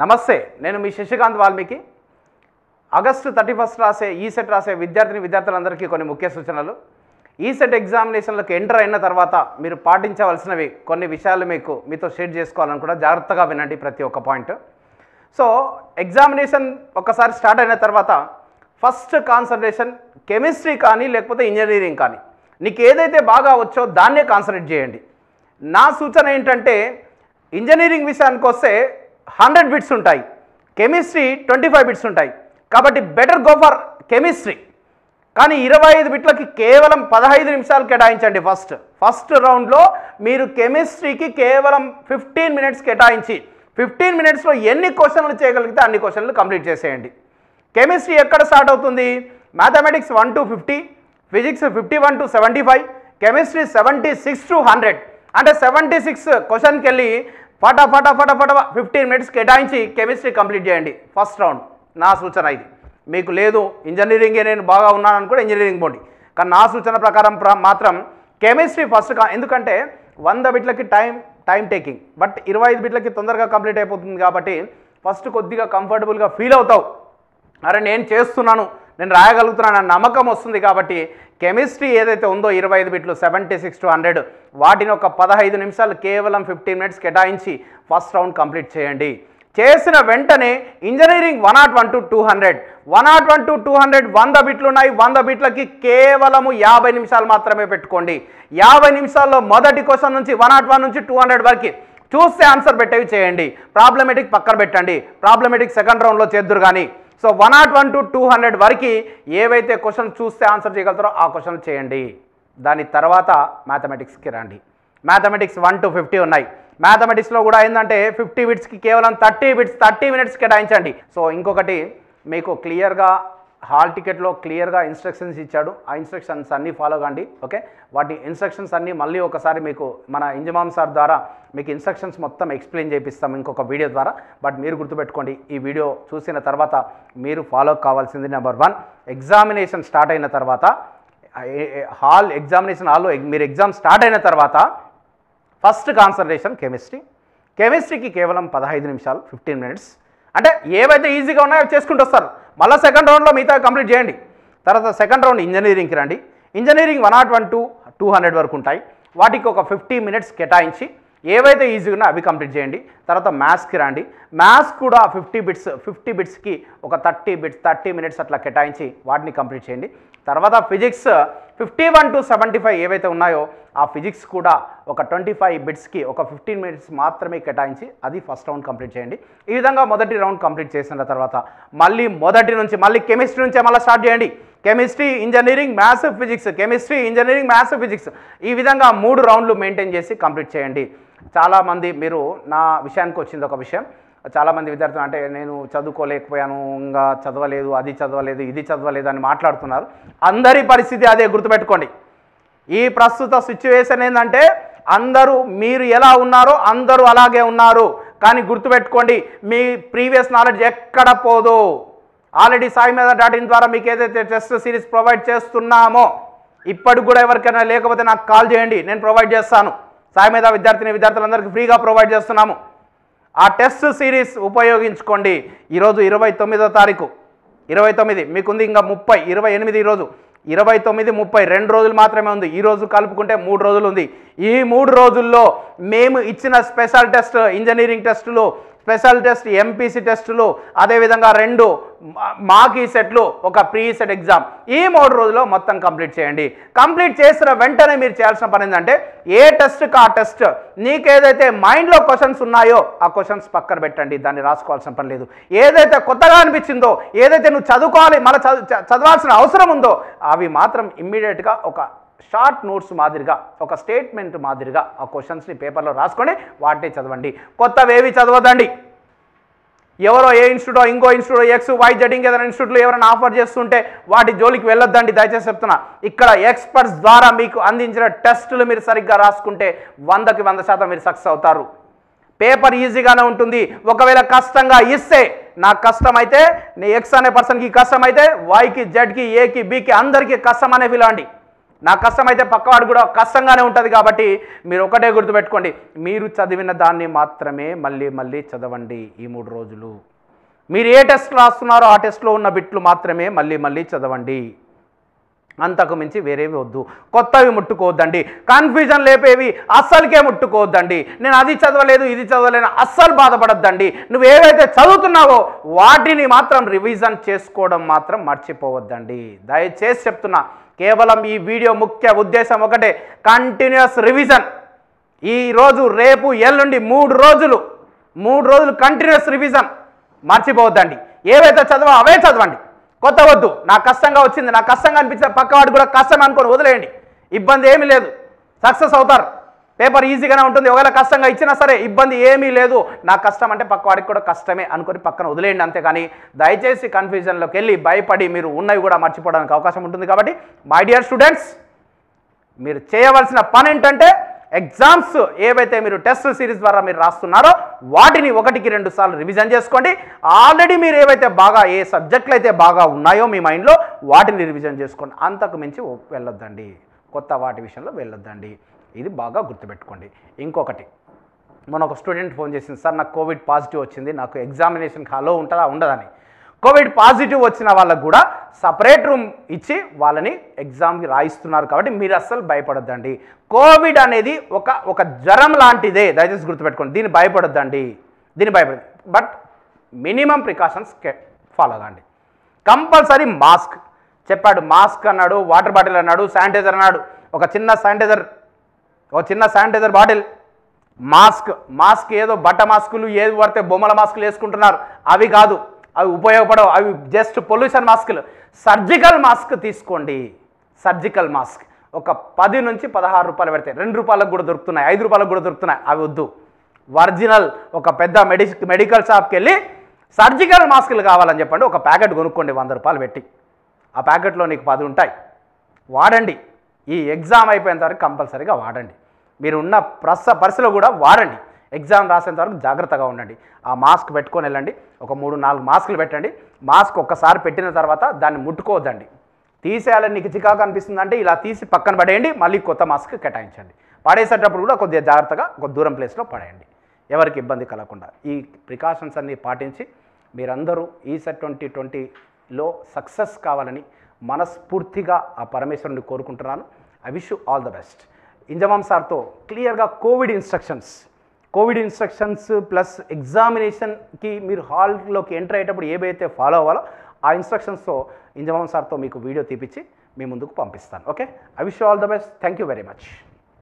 నమస్తే నేను మీ Shashikant Valmiki August thirty first రాసే ఈసెట్ రాసే విద్యార్థిని విద్యార్థులందరికీ కొన్ని ముఖ్య సూచనలు ఈసెట్ ఎగ్జామినేషన్లకు ఎంటర్ అయిన తర్వాత మీరు పాటించవలసినవి కొన్ని విషయాలు మీకు మీతో షేర్ చేసుకోవాలని కూడా జాగ్రత్తగా వినండి ప్రతి ఒక్క పాయింట్ సో ఎగ్జామినేషన్ ఒకసారి స్టార్ట్ అయిన తర్వాత ఫస్ట్ కాన్సన్ట్రేషన్ కెమిస్ట్రీ కానీ లేకపోతే ఇంజనీరింగ్ కానీ నీకు ఏదైతే బాగా వచ్చో దాన్నే కాన్సన్ట్రేట్ చేయండి నా సూచన ఏంటంటే ఇంజనీరింగ్ విషయానికి వస్తే హండ్రెడ్ బిట్స్ ఉంటాయి కెమిస్ట్రీ ట్వంటీ ఫైవ్ బిట్స్ ఉంటాయి కాబట్టి బెటర్ గో ఫర్ కెమిస్ట్రీ కానీ ఇరవై ఐదు బిట్లకి కేవలం పదహైదు నిమిషాలు కేటాయించండి ఫస్ట్ ఫస్ట్ రౌండ్లో మీరు కెమిస్ట్రీకి కేవలం ఫిఫ్టీన్ మినిట్స్ కేటాయించి ఫిఫ్టీన్ మినిట్స్లో ఎన్ని క్వశ్చన్లు చేయగలిగితే అన్ని క్వశ్చన్లు కంప్లీట్ చేసేయండి కెమిస్ట్రీ ఎక్కడ స్టార్ట్ అవుతుంది mathematics one to fifty physics fifty one to seventy five chemistry seventy six to hundred అంటే సెవెంటీ సిక్స్ క్వశ్చన్కి వెళ్ళి ఫటా ఫటా ఫటా ఫిఫ్టీన్ మినిట్స్ కేటాయించి కెమిస్ట్రీ కంప్లీట్ చేయండి ఫస్ట్ రౌండ్ నా సూచన ఇది మీకు లేదు ఇంజనీరింగే నేను బాగా ఉన్నాను కూడా ఇంజనీరింగ్ పోండి కానీ నా సూచన ప్రకారం మాత్రం కెమిస్ట్రీ ఫస్ట్ ఎందుకంటే వంద బిట్లకి టైం టైం టేకింగ్ బట్ ఇరవై ఐదు బిట్లకి తొందరగా కంప్లీట్ అయిపోతుంది కాబట్టి ఫస్ట్ కొద్దిగా కంఫర్టబుల్గా ఫీల్ అవుతావు అరే నేను చేస్తున్నాను నేను రాయగలుగుతున్నాను నమ్మకం వస్తుంది కాబట్టి కెమిస్ట్రీ ఏదైతే ఉందో ఇరవై ఐదు బిట్లు సెవెంటీ సిక్స్ టు హండ్రెడ్ వాటిని ఒక పదహైదు నిమిషాలు కేవలం ఫిఫ్టీన్ మినిట్స్ కేటాయించి ఫస్ట్ రౌండ్ కంప్లీట్ చేయండి చేసిన వెంటనే engineering one nought one to two hundred one nought one to two hundred వంద బిట్లు ఉన్నాయి వంద బిట్లకి కేవలము యాభై నిమిషాలు మాత్రమే పెట్టుకోండి యాభై నిమిషాల్లో మొదటి క్వశ్చన్ నుంచి వన్ నాట్ వన్ నుంచి టూ హండ్రెడ్ వరకు చూస్తే ఆన్సర్ పెట్టేవి చేయండి ప్రాబ్లమెటిక్ పక్కన పెట్టండి ప్రాబ్లమెటిక్ సెకండ్ రౌండ్లో చేద్దురు కానీ so one nought one to two hundred వరకు ఏవైతే క్వశ్చన్ చూస్తే ఆన్సర్ చేయగలుగుతారో ఆ క్వశ్చన్ చేయండి దాని తర్వాత మ్యాథమెటిక్స్కి రండి మ్యాథమెటిక్స్ వన్ టు ఫిఫ్టీ ఉన్నాయి మ్యాథమెటిక్స్లో కూడా ఏంటంటే ఫిఫ్టీ బిట్స్కి కేవలం థర్టీ బిట్స్ థర్టీ మినిట్స్ కేటాయించండి సో ఇంకొకటి మీకు క్లియర్గా హాల్ టికెట్లో క్లియర్గా ఇన్స్ట్రక్షన్స్ ఇచ్చాడు ఆ ఇన్స్ట్రక్షన్స్ అన్నీ ఫాలో కండి ఓకే వాటి ఇన్స్ట్రక్షన్స్ అన్నీ మళ్ళీ ఒకసారి మీకు మన ఇంజమామ్ సార్ ద్వారా మీకు ఇన్స్ట్రక్షన్స్ మొత్తం ఎక్స్ప్లెయిన్ చేపిస్తాం ఇంకొక వీడియో ద్వారా బట్ మీరు గుర్తుపెట్టుకోండి ఈ వీడియో చూసిన తర్వాత మీరు ఫాలో కావాల్సింది నెంబర్ వన్ ఎగ్జామినేషన్ స్టార్ట్ అయిన తర్వాత హాల్ ఎగ్జామినేషన్ హాల్లో మీరు ఎగ్జామ్ స్టార్ట్ అయిన తర్వాత ఫస్ట్ కాన్సన్ట్రేషన్ కెమిస్ట్రీ కెమిస్ట్రీకి కేవలం పదహైదు నిమిషాలు ఫిఫ్టీన్ మినిట్స్ అంటే ఏవైతే ఈజీగా ఉన్నాయో చేసుకుంటూ వస్తారు మళ్ళీ సెకండ్ రౌండ్లో మిగతా కంప్లీట్ చేయండి తర్వాత సెకండ్ రౌండ్ ఇంజనీరింగ్కి రండి engineering one nought one to two hundred వరకు ఉంటాయి వాటికి ఒక ఫిఫ్టీ మినిట్స్ కేటాయించి ఏవైతే ఈజీగా ఉన్నాయో అవి కంప్లీట్ చేయండి తర్వాత మ్యాథ్స్కి రండి మ్యాథ్స్ కూడా ఫిఫ్టీ బిట్స్ ఫిఫ్టీ బిట్స్కి ఒక థర్టీ బిట్స్ థర్టీ మినిట్స్ అట్లా కేటాయించి వాటిని కంప్లీట్ చేయండి తర్వాత physics fifty one to seventy five ఏవైతే ఉన్నాయో ఆ ఫిజిక్స్ కూడా ఒక ట్వంటీ ఫైవ్ బిట్స్కి ఒక ఫిఫ్టీన్ మినిట్స్ మాత్రమే కేటాయించి అది ఫస్ట్ రౌండ్ కంప్లీట్ చేయండి ఈ విధంగా మొదటి రౌండ్ కంప్లీట్ చేసిన తర్వాత మళ్ళీ మొదటి నుంచి మళ్ళీ కెమిస్ట్రీ నుంచే మళ్ళీ స్టార్ట్ చేయండి chemistry engineering maths physics chemistry engineering maths physics ఈ విధంగా మూడు రౌండ్లు మెయింటైన్ చేసి కంప్లీట్ చేయండి చాలామంది మీరు నా విషయానికి వచ్చింది ఒక విషయం చాలామంది విద్యార్థులు అంటే నేను చదువుకోలేకపోయాను ఇంకా చదవలేదు అది చదవలేదు ఇది చదవలేదు అని మాట్లాడుతున్నారు అందరి పరిస్థితి అదే గుర్తుపెట్టుకోండి ఈ ప్రస్తుత సిచ్యువేషన్ ఏంటంటే అందరూ మీరు ఎలా ఉన్నారో అందరూ అలాగే ఉన్నారు కానీ గుర్తుపెట్టుకోండి మీ ప్రీవియస్ నాలెడ్జ్ ఎక్కడ పోదు ఆల్రెడీ సాయి మీద డాట్ ఇన్ ద్వారా మీకు ఏదైతే టెస్ట్ సిరీస్ ప్రొవైడ్ చేస్తున్నామో ఇప్పటికి కూడా ఎవరికైనా లేకపోతే నాకు కాల్ చేయండి నేను ప్రొవైడ్ చేస్తాను సాయి మీద విద్యార్థిని విద్యార్థులందరికీ ఫ్రీగా ప్రొవైడ్ చేస్తున్నాము ఆ టెస్ట్ సిరీస్ ఉపయోగించుకోండి ఈరోజు ఇరవై తొమ్మిదో తారీఖు ఇరవై తొమ్మిది మీకుంది ఇంకా ముప్పై ఇరవై ఎనిమిది ఈరోజు ఇరవై తొమ్మిది ముప్పై రెండు రోజులు మాత్రమే ఉంది ఈ రోజు కలుపుకుంటే మూడు రోజులు ఉంది ఈ మూడు రోజుల్లో మేము ఇచ్చిన స్పెషల్ టెస్ట్ ఇంజనీరింగ్ టెస్టులు స్పెషల్ టెస్ట్ ఎంపీసీ టెస్టులు అదేవిధంగా రెండు మాకీ సెట్లు ఒక ప్రీ సెట్ ఎగ్జామ్ ఈ మూడు రోజుల్లో మొత్తం కంప్లీట్ చేయండి కంప్లీట్ చేసిన వెంటనే మీరు చేయాల్సిన పని ఏంటంటే ఏ టెస్ట్కి ఆ టెస్ట్ నీకేదైతే మైండ్లో క్వశ్చన్స్ ఉన్నాయో ఆ క్వశ్చన్స్ పక్కన పెట్టండి దాన్ని రాసుకోవాల్సిన పని లేదు ఏదైతే కొత్తగా అనిపించిందో ఏదైతే నువ్వు చదువుకోవాలి మళ్ళీ చదవాల్సిన అవసరం ఉందో అవి మాత్రం ఇమ్మీడియట్గా ఒక షార్ట్ నోట్స్ మాదిరిగా ఒక స్టేట్మెంట్ మాదిరిగా ఆ క్వశ్చన్స్ని పేపర్లో రాసుకొని వాటిని చదవండి కొత్తవేవి చదవదండి ఎవరో ఏ ఇన్స్టిట్యూటో ఇంకో ఇన్స్టిట్యూట్ ఎక్స్ వై జెడ్ ఇంకేదైనా ఇన్స్టిట్యూట్లో ఎవరైనా ఆఫర్ చేస్తుంటే వాటి జోలికి వెళ్ళొద్దండి దయచేసి చెప్తున్నా ఇక్కడ ఎక్స్పర్ట్స్ ద్వారా మీకు అందించిన టెస్టులు మీరు సరిగ్గా రాసుకుంటే వందకి వంద శాతం మీరు సక్సెస్ అవుతారు పేపర్ ఈజీగానే ఉంటుంది ఒకవేళ కష్టంగా ఇస్తే నాకు కష్టం అయితే నీ ఎక్స్ అనే పర్సన్కి కష్టం అయితే వైకి జడ్కి ఏకి బీకి అందరికీ కష్టం అనే ఫీల్ అండి నా కష్టం అయితే పక్కవాడు కూడా కష్టంగానే ఉంటుంది కాబట్టి మీరు ఒకటే గుర్తుపెట్టుకోండి మీరు చదివిన దాన్ని మాత్రమే మళ్ళీ మళ్ళీ చదవండి ఈ మూడు రోజులు మీరు ఏ టెస్ట్ రాస్తున్నారో ఆ టెస్ట్లో ఉన్న బిట్లు మాత్రమే మళ్ళీ మళ్ళీ చదవండి అంతకు మించి వేరేవి వద్దు కొత్తవి ముట్టుకోవద్దండి కన్ఫ్యూజన్ లేపేవి అస్సలకే ముట్టుకోవద్దండి నేను అది చదవలేదు ఇది చదవలేను అస్సలు బాధపడద్దండి నువ్వు ఏవైతే చదువుతున్నావో వాటిని మాత్రం రివిజన్ చేసుకోవడం మాత్రం మర్చిపోవద్దండి దయచేసి చెప్తున్నా కేవలం ఈ వీడియో ముఖ్య ఉద్దేశం ఒకటే కంటిన్యూస్ రివిజన్ ఈరోజు రేపు ఎల్లుండి మూడు రోజులు మూడు రోజులు కంటిన్యూస్ రివిజన్ మర్చిపోవద్దండి ఏవైతే చదవా అవే చదవండి కొత్త వద్దు నాకు కష్టంగా వచ్చింది నాకు కష్టంగా అనిపించిన పక్కవాడు కూడా కష్టం అనుకొని వదిలేయండి ఇబ్బంది ఏమీ లేదు సక్సెస్ అవుతారు పేపర్ ఈజీగానే ఉంటుంది ఒకవేళ కష్టంగా ఇచ్చినా సరే ఇబ్బంది ఏమీ లేదు నా కష్టం అంటే పక్కవాడికి కూడా కష్టమే అనుకుని పక్కన వదిలేయండి అంతేకాని దయచేసి కన్ఫ్యూజన్లోకి వెళ్ళి భయపడి మీరు ఉన్నవి కూడా మర్చిపోవడానికి అవకాశం ఉంటుంది కాబట్టి మై డియర్ స్టూడెంట్స్ మీరు చేయవలసిన పని ఏంటంటే ఎగ్జామ్స్ ఏవైతే మీరు టెస్ట్ సిరీస్ ద్వారా మీరు రాస్తున్నారో వాటిని ఒకటికి రెండు సార్లు రివిజన్ చేసుకోండి ఆల్రెడీ మీరు ఏవైతే బాగా ఏ సబ్జెక్టులు అయితే బాగా ఉన్నాయో మీ మైండ్లో వాటిని రివిజన్ చేసుకోండి అంతకు మించి వెళ్ళొద్దండి కొత్త వాటి విషయంలో వెళ్ళొద్దండి ఇది బాగా గుర్తుపెట్టుకోండి ఇంకొకటి మన ఒక స్టూడెంట్ ఫోన్ చేసింది సార్ నాకు కోవిడ్ పాజిటివ్ వచ్చింది నాకు ఎగ్జామినేషన్ హలో ఉంటుందా ఉండదని కోవిడ్ పాజిటివ్ వచ్చిన వాళ్ళకు కూడా సపరేట్ రూమ్ ఇచ్చి వాళ్ళని ఎగ్జామ్కి రాయిస్తున్నారు కాబట్టి మీరు అస్సలు భయపడొద్దండి కోవిడ్ అనేది ఒక ఒక జ్వరం లాంటిదే దయచేసి గుర్తుపెట్టుకోండి దీన్ని భయపడొద్దండి దీన్ని భయపడదు బట్ మినిమం ప్రికాషన్స్ ఫాలో కాండి కంపల్సరీ మాస్క్ చెప్పాడు మాస్క్ అన్నాడు వాటర్ బాటిల్ అన్నాడు శానిటైజర్ అన్నాడు ఒక చిన్న శానిటైజర్ ఓ చిన్న శానిటైజర్ బాటిల్ మాస్క్ మాస్క్ ఏదో బట్ట మాస్కులు ఏది పడితే బొమ్మల మాస్కులు వేసుకుంటున్నారు అవి కాదు అవి ఉపయోగపడవు అవి జస్ట్ పొల్యూషన్ మాస్కులు సర్జికల్ మాస్క్ తీసుకోండి సర్జికల్ మాస్క్ ఒక పది నుంచి పదహారు రూపాయలు పెడతాయి రెండు రూపాయలకు కూడా దొరుకుతున్నాయి ఐదు రూపాయలకు కూడా దొరుకుతున్నాయి అవి వద్దు ఒరిజినల్ ఒక పెద్ద మెడి మెడికల్ షాప్కి వెళ్ళి సర్జికల్ మాస్కులు కావాలని చెప్పండి ఒక ప్యాకెట్ కొనుక్కోండి వంద రూపాయలు పెట్టి ఆ ప్యాకెట్లో నీకు పది ఉంటాయి వాడండి ఈ ఎగ్జామ్ వరకు కంపల్సరీగా వాడండి మీరున్న ప్రస పరిస్థితిలో కూడా వాడండి ఎగ్జామ్ రాసేంత వరకు జాగ్రత్తగా ఉండండి ఆ మాస్క్ పెట్టుకొని వెళ్ళండి ఒక మూడు నాలుగు మాస్కులు పెట్టండి మాస్క్ ఒక్కసారి పెట్టిన తర్వాత దాన్ని ముట్టుకోవద్దండి తీసేయాలని నీకు చికాకు అనిపిస్తుందంటే ఇలా తీసి పక్కన పడేయండి మళ్ళీ కొత్త మాస్క్ కేటాయించండి పడేసేటప్పుడు కూడా కొద్దిగా జాగ్రత్తగా ఒక దూరం ప్లేస్లో పడేయండి ఎవరికి ఇబ్బంది కలగకుండా ఈ ప్రికాషన్స్ అన్నీ పాటించి మీరందరూ ఈసెట్ ట్వంటీ ట్వంటీలో సక్సెస్ కావాలని మనస్ఫూర్తిగా ఆ పరమేశ్వరుని కోరుకుంటున్నాను I wish you all the best Inzamam సార్తో క్లియర్గా covid instructions covid instructions plus ఎగ్జామినేషన్కి మీరు హాల్లోకి ఎంటర్ అయ్యేటప్పుడు ఏవైతే ఫాలో అవ్వాలో ఆ ఇన్స్ట్రక్షన్స్తో ఇంజమాం సార్తో మీకు వీడియో తీపిచ్చి మీ ముందుకు పంపిస్తాను okay I wish all the best thank you very much